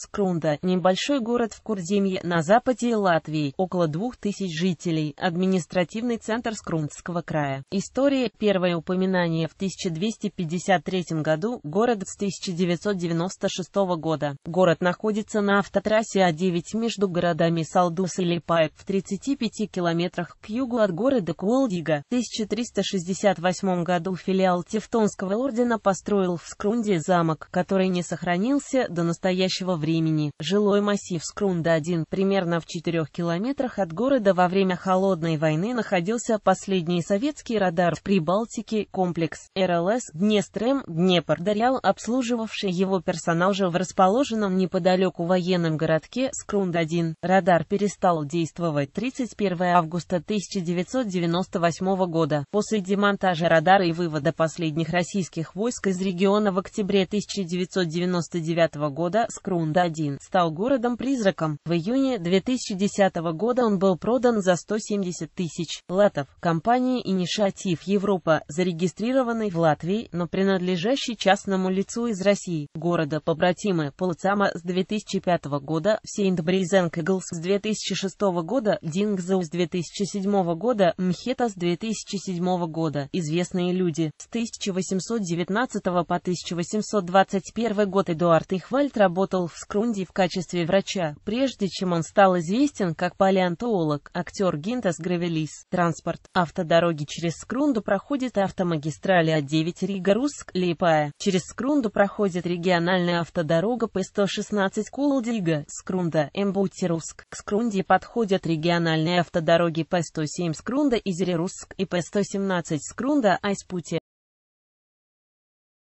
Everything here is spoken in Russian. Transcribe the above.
Скрунда – небольшой город в Курземье на западе Латвии, около 2000 жителей, административный центр Скрундского края. История – первое упоминание в 1253 году, город с 1996 года. Город находится на автотрассе А9 между городами Салдус и Липаев в 35 километрах к югу от города Куолдига. В 1368 году филиал Тевтонского ордена построил в Скрунде замок, который не сохранился до настоящего времени времени. Жилой массив Скрунда-1 примерно в 4 километрах от города во время Холодной войны находился последний советский радар в Прибалтике, комплекс РЛС Днестрем Днепр Дарял, обслуживавший его персонал же в расположенном неподалеку военном городке Скрунд-1. Радар перестал действовать 31 августа 1998 года. После демонтажа радара и вывода последних российских войск из региона в октябре 1999 года Скрунда д стал городом-призраком. В июне 2010 года он был продан за 170 тысяч латов компании «Инициатив Европа», зарегистрированной в Латвии, но принадлежащей частному лицу из России. Города побратимы Полцама с 2005 года, Сейнт-Брейзенк Иглс с 2006 года, Дингзу с 2007 года, Мхета с 2007 года. Известные люди. С 1819 по 1821 год Эдуард Ихвальд работал в Скрунди в качестве врача, прежде чем он стал известен как палеонтолог, актер Гинтас Гравелис. Транспорт. Автодороги через Скрунду проходит автомагистрали А9 Рига-Русск-Липая. Через Скрунду проходит региональная автодорога П-116 Кулдига, Скрунда, Эмбути-Русск. К Скрунде подходят региональные автодороги П-107 Скрунда, Изере-Русск и П-117 Скрунда, Айспути.